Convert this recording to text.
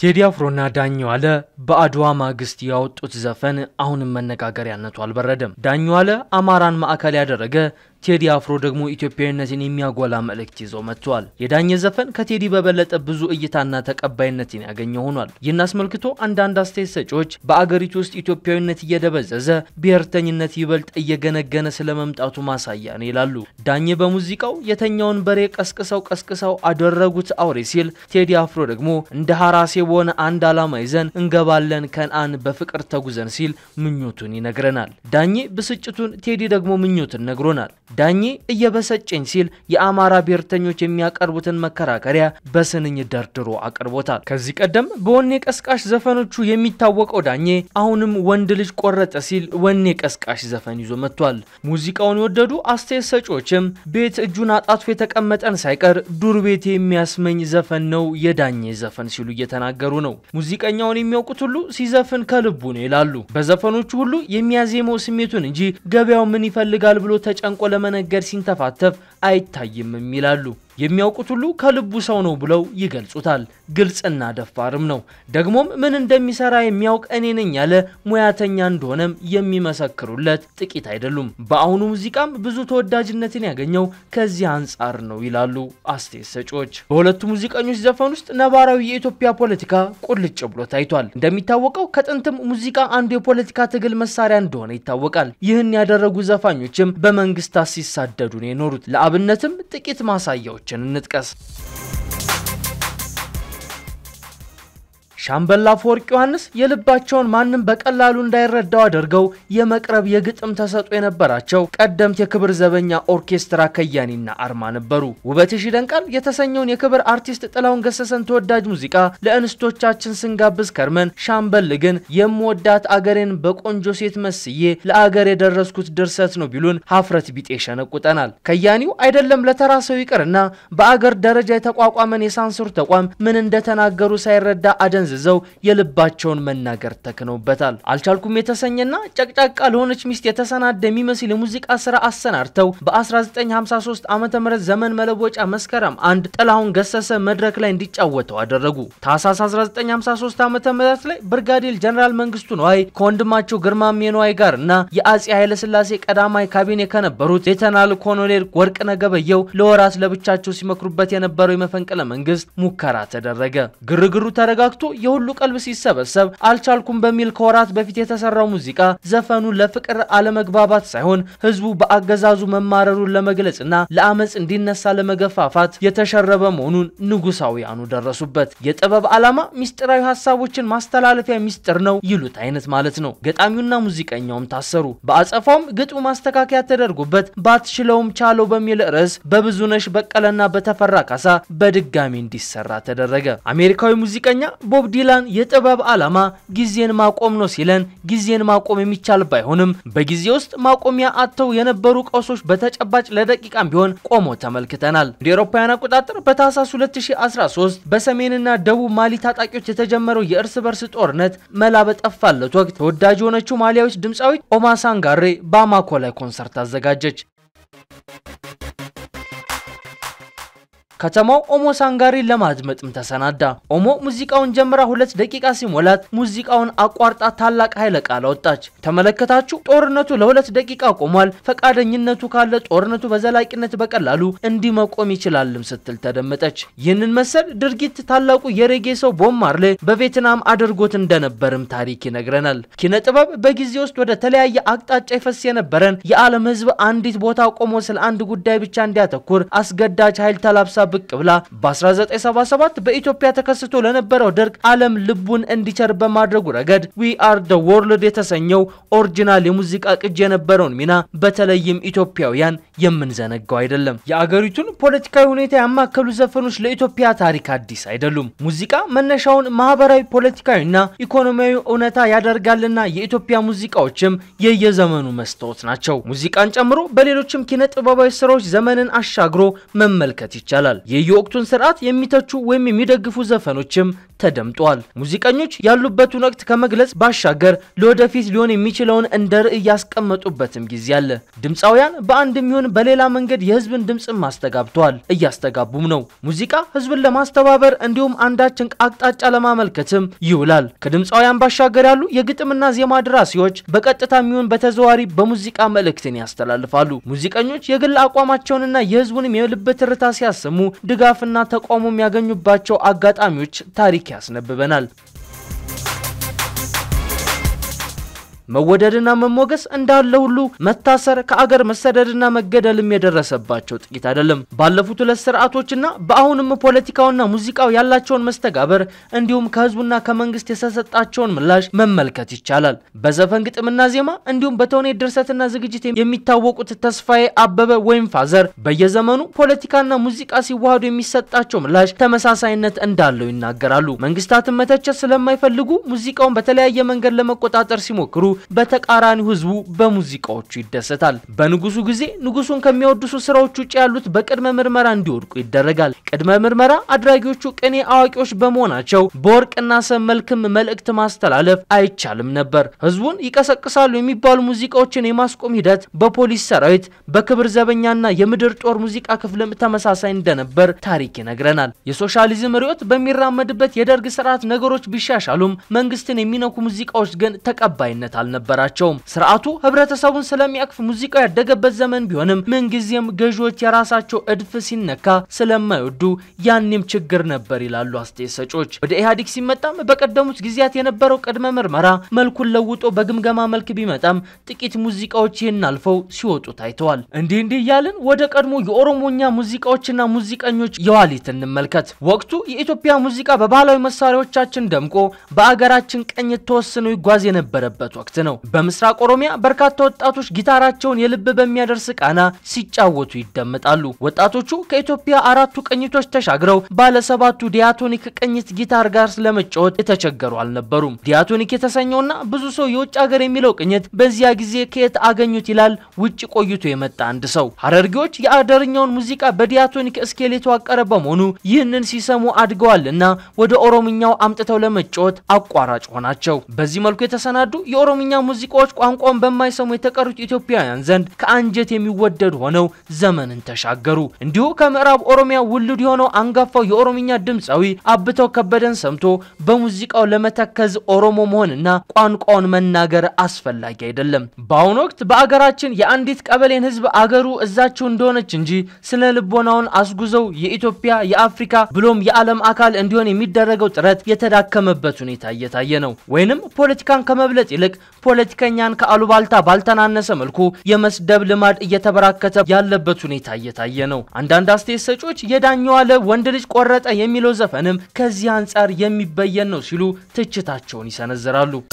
ቴዲ አፍሮና ዳኘው አለ በአድዋ ማግስት ያወጡት ዘፈን አሁንም መነጋገሪያነቱ አልበረደም። ዳኘው አለ አማራን ማዕከል ያደረገ ቴዲ አፍሮ ደግሞ ኢትዮጵያዊነትን የሚያጎላ መልእክት ይዞ መጥቷል። የዳኘ ዘፈን ከቴዲ በበለጠ ብዙ እይታና ተቀባይነትን ያገኘ ሆኗል። ይህን አስመልክቶ አንዳንድ አስተያየት ሰጪዎች በአገሪቱ ውስጥ ኢትዮጵያዊነት እየደበዘዘ ብሔርተኝነት ይበልጥ እየገነገነ ስለመምጣቱ ማሳያ ነው ይላሉ። ዳኘ በሙዚቃው የተኛውን በሬ ቀስቅሰው ቀስቅሰው አደረጉት አውሬ ሲል፣ ቴዲ አፍሮ ደግሞ እንደ ሀራሴ በሆነ አንድ ዓላማ ይዘን እንገባለን ከነአን በፍቅር ተጉዘን ሲል ምኞቱን ይነግረናል። ዳኘ ብስጭቱን፣ ቴዲ ደግሞ ምኞትን ነግሮናል። ዳኜ እየበሰጨኝ ሲል የአማራ ብሔርተኞች የሚያቀርቡትን መከራከሪያ በስንኝ ደርድሮ አቅርቦታል። ከዚህ ቀደም በወኔ ቀስቃሽ ዘፈኖቹ የሚታወቀው ዳኜ አሁንም ወንድ ልጅ ቆረጠ ሲል ወኔ ቀስቃሽ ዘፈን ይዞ መጥቷል። ሙዚቃውን የወደዱ አስተያየት ሰጪዎችም ቤት እጁን አጣጥፎ የተቀመጠን ሳይቀር ዱር ቤት የሚያስመኝ ዘፈን ነው የዳኜ ዘፈን ሲሉ እየተናገሩ ነው። ሙዚቀኛውን የሚያውቁት ሁሉ ሲዘፍን ከልቡ ነው ይላሉ። በዘፈኖቹ ሁሉ የሚያዜመው ስሜቱን እንጂ ገበያው ምን ይፈልጋል ብሎ ተጨንቆ ለመነገድ ሲንተፋተፍ አይታይምም ይላሉ። የሚያውቁት ሁሉ ከልቡ ሰው ነው ብለው ይገልጹታል። ግልጽና ደፋርም ነው። ደግሞም ምን እንደሚሰራ የሚያውቅ እኔ ነኝ ያለ ሙያተኛ እንደሆነም የሚመሰክሩለት ጥቂት አይደሉም። በአሁኑ ሙዚቃም ብዙ ተወዳጅነትን ያገኘው ከዚህ አንጻር ነው ይላሉ አስተያየት ሰጪዎች። በሁለቱ ሙዚቀኞች ዘፈን ውስጥ ነባራዊ የኢትዮጵያ ፖለቲካ ቁልጭ ብሎ ታይቷል። እንደሚታወቀው ከጥንትም ሙዚቃ አንዱ የፖለቲካ ትግል መሳሪያ እንደሆነ ይታወቃል። ይህን ያደረጉ ዘፋኞችም በመንግስታት ሲሳደዱ ነው የኖሩት። ለአብነትም ጥቂት ማሳያዎች ርዕሶችን እንጥቀስ። ሻምበል አፈወርቅ ዮሐንስ የልባቸውን ማንም በቀላሉ እንዳይረዳው አድርገው የመቅረብ የግጥም ተሰጥኦ የነበራቸው ቀደምት የክብር ዘበኛ ኦርኬስትራ ከያኒና አርማ ነበሩ። ውበትሽ ይደንቃል የተሰኘውን የክብር አርቲስት ጥላሁን ገሰሰን ተወዳጅ ሙዚቃ ለእንስቶቻችን ስንጋብዝ ከርመን ሻምበል ግን የምወዳት አገሬን በቆንጆ ሴት መስዬ ለአገር የደረስኩት ድርሰት ነው ቢሉን ሀፍረት ቢጤ ሸነቁጠናል። ከያኒው አይደለም ለተራ ሰው ይቅርና በአገር ደረጃ የተቋቋመን የሳንሱር ተቋም ምን እንደተናገሩ ሳይረዳ አደንዝ ደንዝዘው የልባቸውን መናገር ተክነውበታል። አልቻልኩም የተሰኘና ጨቅጫቃ ለሆነች ሚስት የተሰናደ የሚመስል የሙዚቃ ስራ አሰናድተው በ1953 ዓ ም ዘመን መለወጫ መስከረም አንድ ጥላሁን ገሰሰ መድረክ ላይ እንዲጫወተው አደረጉ። ታህሳስ 1953 ዓ ም ላይ ብርጋዴር ጀነራል መንግስቱ ነዋይ ከወንድማቸው ግርማሜ ነዋይ ጋር እና የአጼ ኃይለስላሴ ቀዳማይ ካቢኔ ከነበሩት ሌተናል ኮሎኔል ወርቅነህ ገበየሁ ለወራት ለብቻቸው ሲመክሩበት የነበረው የመፈንቅለ መንግስት ሙከራ ተደረገ። ግርግሩ ተረጋግቶ የሁሉ ቀልብ ሲሰበሰብ አልቻልኩም በሚል ከወራት በፊት የተሰራው ሙዚቃ ዘፈኑ ለፍቅር አለመግባባት ሳይሆን ህዝቡ በአገዛዙ መማረሩን ለመግለጽና ለአመፅ እንዲነሳ ለመገፋፋት የተሸረበ መሆኑን ንጉሳውያኑ ደረሱበት። የጥበብ ዓላማ ሚስጥራዊ ሀሳቦችን ማስተላለፊያ ሚስጥር ነው ይሉት አይነት ማለት ነው። ገጣሚውና ሙዚቀኛውም ታሰሩ። በአጸፋውም ግጥሙ ማስተካከያ ተደርጎበት ባትችለውም ቻለው በሚል ርዕስ በብዙነሽ በቀለና በተፈራ ካሳ በድጋሚ እንዲሰራ ተደረገ። አሜሪካዊ ሙዚቀኛ ቦብ ዲላን የጥበብ ዓላማ ጊዜን ማቆም ነው ሲለን ጊዜን ማቆም የሚቻል ባይሆንም በጊዜ ውስጥ ማቆሚያ አጥተው የነበሩ ቀውሶች በተጨባጭ ለደቂቃም ቢሆን ቆሞ ተመልክተናል። እንደ አውሮፓውያን አቆጣጠር በታህሳስ 2013 በሰሜንና ደቡብ ማሊ ታጣቂዎች የተጀመረው የእርስ በርስ ጦርነት መላ በጠፋለት ወቅት ተወዳጅ የሆነችው ማሊያዊት ድምፃዊት ኦማሳንጋሬ ሳንጋሬ ባማኮ ላይ ኮንሰርት አዘጋጀች። ከተማው ኦሞ ሳንጋሪን ለማድመጥም ተሰናዳ። ኦሞ ሙዚቃውን ጀምራ ሁለት ደቂቃ ሲሞላት ሙዚቃውን አቋርጣ ታላቅ ኃይለ ቃል አወጣች። ተመለከታችሁ? ጦርነቱ ለሁለት ደቂቃ ቆሟል። ፈቃደኝነቱ ካለ ጦርነቱ በዘላቂነት በቀላሉ እንዲመቆም ይችላልም ስትል ተደመጠች። ይህንን መሰል ድርጊት ታላቁ የሬጌ ሰው ቦብ ማርሌ በቬትናም አድርጎት እንደነበርም ታሪክ ይነግረናል። ኪነ ጥበብ በጊዜ ውስጥ ወደ ተለያየ አቅጣጫ ይፈስ የነበረን የዓለም ሕዝብ አንዲት ቦታ ቆሞ ስለ አንድ ጉዳይ ብቻ እንዲያተኩር አስገዳጅ ኃይል ተላብሳ ብቅ ብላ በ1977 በኢትዮጵያ ተከስቶ ለነበረው ድርቅ ዓለም ልቡን እንዲቸር በማድረጉ ረገድ ዊ አር ደ ወርልድ የተሰኘው ኦሪጂናል የሙዚቃ ቅጅ የነበረውን ሚና በተለይም ኢትዮጵያውያን የምንዘነጋው አይደለም። የአገሪቱን ፖለቲካዊ ሁኔታ ያማከሉ ዘፈኖች ለኢትዮጵያ ታሪክ አዲስ አይደሉም። ሙዚቃ መነሻውን ማህበራዊ፣ ፖለቲካዊና ኢኮኖሚያዊ እውነታ ያደርጋልና የኢትዮጵያ ሙዚቃዎችም የየዘመኑ መስታወት ናቸው። ሙዚቃን ጨምሮ በሌሎችም ኪነ ጥበባዊ ስራዎች ዘመንን አሻግሮ መመልከት ይቻላል። ይገኛል። የየወቅቱን ስርዓት የሚተቹ ወይም የሚደግፉ ዘፈኖችም ተደምጧል። ሙዚቀኞች ያሉበትን ወቅት ከመግለጽ ባሻገር ለወደፊት ሊሆን የሚችለውን እንደ ርዕይ ያስቀመጡበትም ጊዜ አለ። ድምፃውያን በአንድም ይሁን በሌላ መንገድ የህዝብን ድምፅ አስተጋብተዋል፣ እያስተጋቡም ነው። ሙዚቃ ህዝብን ለማስተባበር እንዲሁም አንዳችን አቅጣጫ ለማመልከትም ይውላል። ከድምፃውያን ባሻገር ያሉ የግጥምና ዜማ ደራሲዎች በቀጥታ የሚሆን በተዘዋሪ በሙዚቃ መልእክትን ያስተላልፋሉ። ሙዚቀኞች የግል አቋማቸውንና የህዝቡንም የልብ ትርታ ሲያሰሙ ድጋፍና ተቃውሞ የሚያገኙባቸው አጋጣሚዎች ታሪክ ያስነብበናል። መወደድና መሞገስ እንዳለ ሁሉ መታሰር፣ ከአገር መሰደድና መገደልም የደረሰባቸው ጥቂት አይደለም። ባለፉት ሁለት ስርዓቶችና በአሁንም ፖለቲካውና ሙዚቃው ያላቸውን መስተጋበር እንዲሁም ከህዝቡና ከመንግስት የተሰጣቸውን ምላሽ መመልከት ይቻላል። በዘፈን ግጥምና ዜማ እንዲሁም በተውኔት ድርሰትና ዝግጅት የሚታወቁት ተስፋዬ አበበ ወይም ፋዘር በየዘመኑ ፖለቲካና ሙዚቃ ሲዋሃዱ የሚሰጣቸው ምላሽ ተመሳሳይነት እንዳለው ይናገራሉ። መንግስታትን መተቸት ስለማይፈልጉ ሙዚቃውን በተለያየ መንገድ ለመቆጣጠር ሲሞክሩ በተቃራኒው ህዝቡ በሙዚቃዎቹ ይደሰታል። በንጉሱ ጊዜ ንጉሱን ከሚያወድሱ ስራዎች ውጭ ያሉት በቅድመ ምርመራ እንዲወድቁ ይደረጋል። ቅድመ ምርመራ አድራጊዎቹ ቅኔ አዋቂዎች በመሆናቸው በወርቅና ሰብ መልክም መልእክት ማስተላለፍ አይቻልም ነበር። ህዝቡን ይቀሰቅሳሉ የሚባሉ ሙዚቃዎችን የማስቆም ሂደት በፖሊስ ሰራዊት፣ በክብር ዘበኛና የምድር ጦር ሙዚቃ ክፍልም ተመሳሳይ እንደነበር ታሪክ ይነግረናል። የሶሻሊዝም ርዕዮት በሚራመድበት የደርግ ስርዓት ነገሮች ቢሻሻሉም መንግስትን የሚነኩ ሙዚቃዎች ግን ተቀባይነት አል አልነበራቸውም። ስርዓቱ ህብረተሰቡን ስለሚያቅፍ ሙዚቃው ያደገበት ዘመን ቢሆንም ምንጊዜም ገዢዎች የራሳቸው እድፍ ሲነካ ስለማይወዱ ያኔም ችግር ነበር ይላሉ አስተያየት ሰጮች። ወደ ኢህአዴግ ሲመጣም በቀደሙት ጊዜያት የነበረው ቅድመ ምርመራ መልኩን ለውጦ በግምገማ መልክ ቢመጣም ጥቂት ሙዚቃዎች ይህን አልፈው ሲወጡ ታይተዋል። እንዲህ እንዲህ እያልን ወደ ቀድሞ የኦሮሞኛ ሙዚቃዎችና ሙዚቀኞች የዋሊት እንመልከት። ወቅቱ የኢትዮጵያ ሙዚቃ በባህላዊ መሳሪያዎቻችን ደምቆ በአገራችን ቀኝት ተወስኖ ይጓዝ የነበረበት ወቅት ነው። በምስራቅ ኦሮሚያ በርካታ ወጣቶች ጊታራቸውን የልብ በሚያደርስ ቃና ሲጫወቱ ይደመጣሉ። ወጣቶቹ ከኢትዮጵያ አራቱ ቅኝቶች ተሻግረው ባለሰባቱ ዲያቶኒክ ቅኝት ጊታር ጋር ለመጫወት የተቸገሩ አልነበሩም። ዲያቶኒክ የተሰኘውና ብዙ ሰው የውጭ ሀገር የሚለው ቅኝት በዚያ ጊዜ ከየት አገኙት ይላል ውጭ ቆይቶ የመጣ አንድ ሰው። ሀረርጌዎች የአደርኛውን ሙዚቃ በዲያቶኒክ እስኬል የተዋቀረ በመሆኑ ይህንን ሲሰሙ አድገዋል እና ወደ ኦሮምኛው አምጥተው ለመጫወት አቋራጭ ሆናቸው። በዚህ መልኩ የተሰናዱ የኦሮ የኦሮምኛ ሙዚቃዎች ቋንቋን በማይሰሙ የተቀሩት ኢትዮጵያውያን ዘንድ ከአንጀት የሚወደድ ሆነው ዘመንን ተሻገሩ። እንዲሁ ከምዕራብ ኦሮሚያ ውልድ የሆነው አንጋፋው የኦሮምኛ ድምፃዊ አብተው ከበደን ሰምቶ በሙዚቃው ለመተከዝ ኦሮሞ መሆንና ቋንቋውን መናገር አስፈላጊ አይደለም። በአሁኑ ወቅት በአገራችን የአንዲት ቀበሌን ህዝብ አገሩ እዛችው እንደሆነች እንጂ ስነ ልቦናውን አስጉዘው የኢትዮጵያ የአፍሪካ ብሎም የዓለም አካል እንዲሆን የሚደረገው ጥረት የተዳከመበት ሁኔታ እየታየ ነው። ወይንም ፖለቲካን ከመብለጥ ይልቅ ፖለቲከኛን ከአሉባልታ ባልተናነሰ መልኩ የመስደብ ልማድ እየተበራከተ ያለበት ሁኔታ እየታየ ነው። አንዳንድ አስተያየት ሰጪዎች ለ ወንድ ልጅ ቆረጠ የሚለው ዘፈንም ከዚህ አንጻር የሚበየን ነው ሲሉ ትችታቸውን ይሰነዝራሉ።